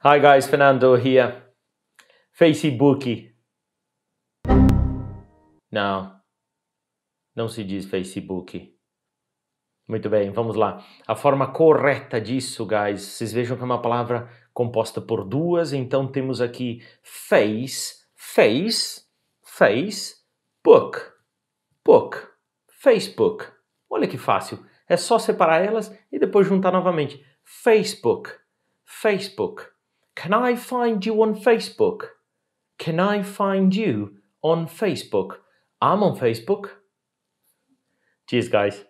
Hi guys, Fernando here. Facebook. Não, não se diz Facebook. Muito bem, vamos lá. A forma correta disso, guys, vocês vejam que é uma palavra composta por duas, então temos aqui face, face, face, book, book, Facebook. Olha que fácil. É só separar elas e depois juntar novamente. Facebook, Facebook. Can I find you on Facebook? Can I find you on Facebook? I'm on Facebook. Cheers, guys.